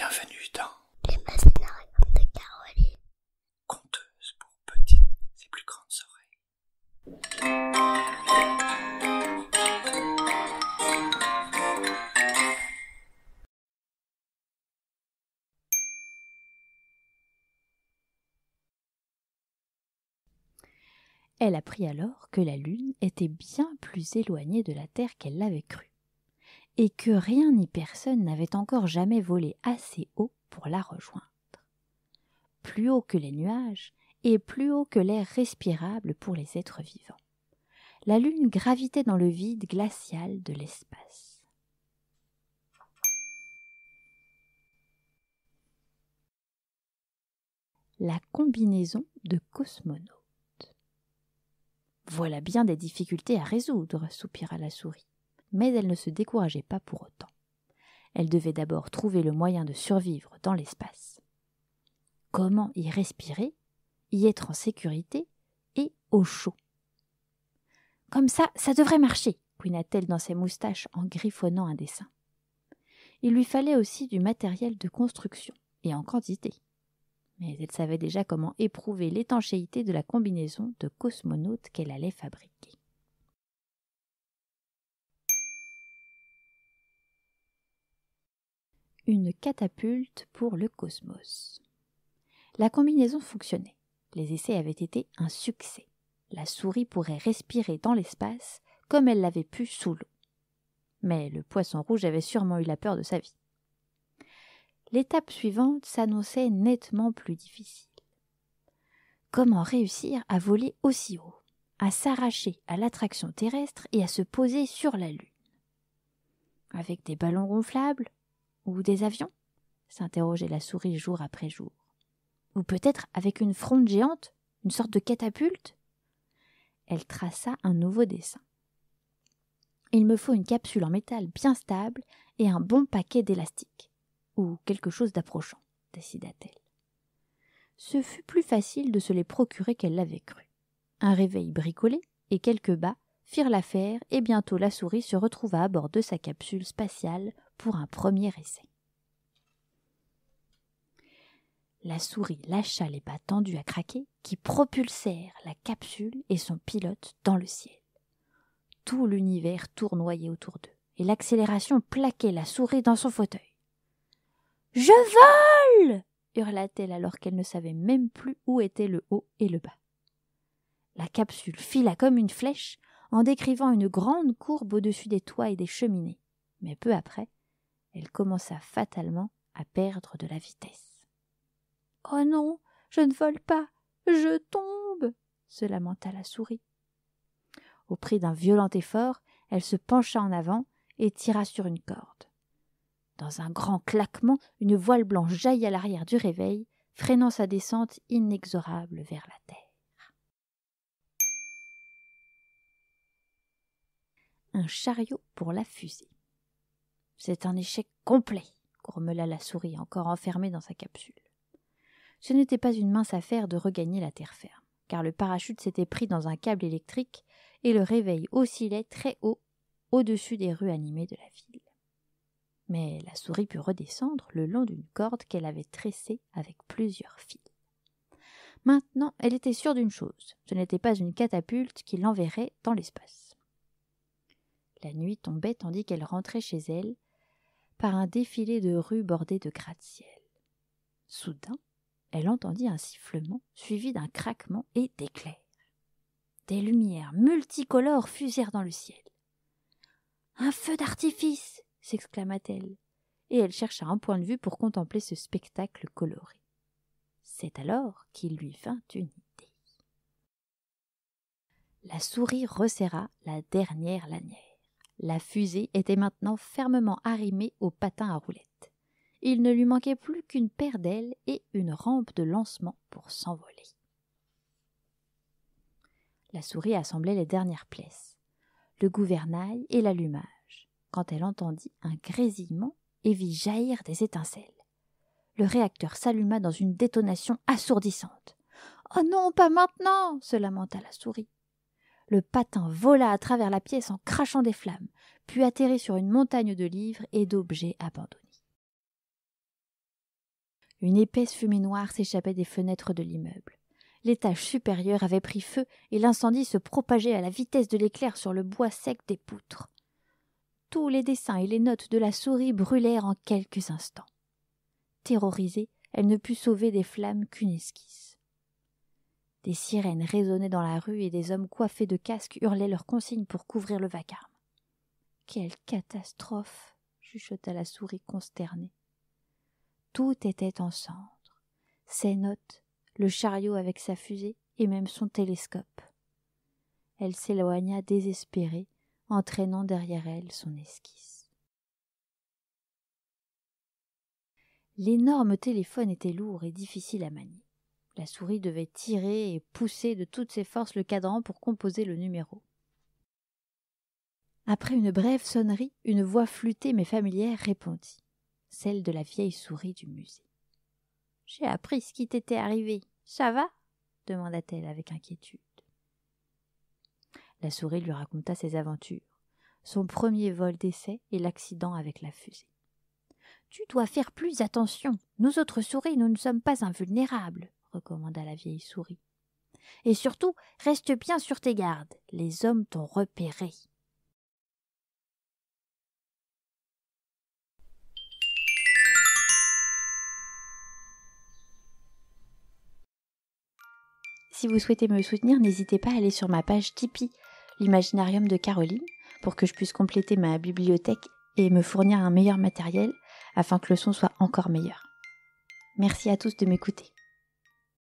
Bienvenue dans Les de Caroline. Conteuse pour petites et plus grandes oreilles. Elle apprit alors que la Lune était bien plus éloignée de la Terre qu'elle l'avait cru et que rien ni personne n'avait encore jamais volé assez haut pour la rejoindre. Plus haut que les nuages et plus haut que l'air respirable pour les êtres vivants. La Lune gravitait dans le vide glacial de l'espace. La combinaison de cosmonautes. Voilà bien des difficultés à résoudre, soupira la souris mais elle ne se décourageait pas pour autant. Elle devait d'abord trouver le moyen de survivre dans l'espace. Comment y respirer, y être en sécurité et au chaud Comme ça, ça devrait marcher, couina-t-elle dans ses moustaches en griffonnant un dessin. Il lui fallait aussi du matériel de construction, et en quantité. Mais elle savait déjà comment éprouver l'étanchéité de la combinaison de cosmonautes qu'elle allait fabriquer. une catapulte pour le cosmos. La combinaison fonctionnait. Les essais avaient été un succès. La souris pourrait respirer dans l'espace comme elle l'avait pu sous l'eau. Mais le poisson rouge avait sûrement eu la peur de sa vie. L'étape suivante s'annonçait nettement plus difficile. Comment réussir à voler aussi haut, à s'arracher à l'attraction terrestre et à se poser sur la Lune Avec des ballons gonflables, ou des avions s'interrogeait la souris jour après jour. Ou peut-être avec une fronde géante, une sorte de catapulte Elle traça un nouveau dessin. Il me faut une capsule en métal bien stable et un bon paquet d'élastiques. »« ou quelque chose d'approchant, décida-t-elle. Ce fut plus facile de se les procurer qu'elle l'avait cru. Un réveil bricolé et quelques bas firent l'affaire, et bientôt la souris se retrouva à bord de sa capsule spatiale pour un premier essai. La souris lâcha les pas tendus à craquer qui propulsèrent la capsule et son pilote dans le ciel. Tout l'univers tournoyait autour d'eux et l'accélération plaquait la souris dans son fauteuil. Je vole hurla-t-elle alors qu'elle ne savait même plus où étaient le haut et le bas. La capsule fila comme une flèche en décrivant une grande courbe au-dessus des toits et des cheminées. Mais peu après, elle commença fatalement à perdre de la vitesse. Oh non, je ne vole pas, je tombe se lamenta la souris. Au prix d'un violent effort, elle se pencha en avant et tira sur une corde. Dans un grand claquement, une voile blanche jaillit à l'arrière du réveil, freinant sa descente inexorable vers la terre. Un chariot pour la fusée. C'est un échec complet, grommela la souris, encore enfermée dans sa capsule. Ce n'était pas une mince affaire de regagner la terre ferme, car le parachute s'était pris dans un câble électrique et le réveil oscillait très haut au-dessus des rues animées de la ville. Mais la souris put redescendre le long d'une corde qu'elle avait tressée avec plusieurs fils. Maintenant, elle était sûre d'une chose ce n'était pas une catapulte qui l'enverrait dans l'espace. La nuit tombait tandis qu'elle rentrait chez elle, par un défilé de rues bordées de gratte-ciel. Soudain, elle entendit un sifflement suivi d'un craquement et d'éclairs. Des lumières multicolores fusèrent dans le ciel. Un feu d'artifice s'exclama-t-elle, et elle chercha un point de vue pour contempler ce spectacle coloré. C'est alors qu'il lui vint une idée. La souris resserra la dernière lanière. La fusée était maintenant fermement arrimée au patin à roulettes. Il ne lui manquait plus qu'une paire d'ailes et une rampe de lancement pour s'envoler. La souris assemblait les dernières pièces, le gouvernail et l'allumage, quand elle entendit un grésillement et vit jaillir des étincelles. Le réacteur s'alluma dans une détonation assourdissante. Oh non, pas maintenant se lamenta la souris. Le patin vola à travers la pièce en crachant des flammes, puis atterrit sur une montagne de livres et d'objets abandonnés. Une épaisse fumée noire s'échappait des fenêtres de l'immeuble. L'étage supérieur avait pris feu et l'incendie se propageait à la vitesse de l'éclair sur le bois sec des poutres. Tous les dessins et les notes de la souris brûlèrent en quelques instants. Terrorisée, elle ne put sauver des flammes qu'une esquisse. Des sirènes résonnaient dans la rue et des hommes coiffés de casques hurlaient leurs consignes pour couvrir le vacarme. Quelle catastrophe chuchota la souris consternée. Tout était en cendres. Ses notes, le chariot avec sa fusée et même son télescope. Elle s'éloigna désespérée, entraînant derrière elle son esquisse. L'énorme téléphone était lourd et difficile à manier. La souris devait tirer et pousser de toutes ses forces le cadran pour composer le numéro. Après une brève sonnerie, une voix flûtée mais familière répondit, celle de la vieille souris du musée. J'ai appris ce qui t'était arrivé. Ça va demanda-t-elle avec inquiétude. La souris lui raconta ses aventures, son premier vol d'essai et l'accident avec la fusée. Tu dois faire plus attention. Nous autres souris, nous ne sommes pas invulnérables recommanda la vieille souris. Et surtout, reste bien sur tes gardes. Les hommes t'ont repéré. Si vous souhaitez me soutenir, n'hésitez pas à aller sur ma page Tipeee, l'imaginarium de Caroline, pour que je puisse compléter ma bibliothèque et me fournir un meilleur matériel afin que le son soit encore meilleur. Merci à tous de m'écouter.